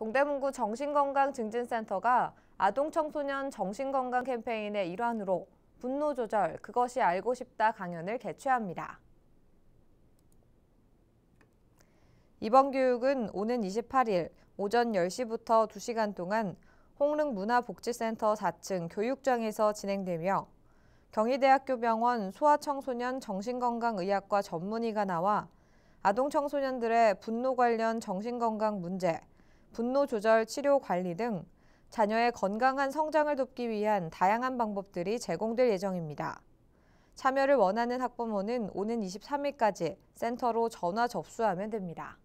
동대문구 정신건강증진센터가 아동청소년 정신건강 캠페인의 일환으로 분노 조절, 그것이 알고 싶다 강연을 개최합니다. 이번 교육은 오는 28일 오전 10시부터 2시간 동안 홍릉문화복지센터 4층 교육장에서 진행되며 경희대학교 병원 소아청소년 정신건강의학과 전문의가 나와 아동청소년들의 분노 관련 정신건강 문제, 분노 조절 치료 관리 등 자녀의 건강한 성장을 돕기 위한 다양한 방법들이 제공될 예정입니다. 참여를 원하는 학부모는 오는 23일까지 센터로 전화 접수하면 됩니다.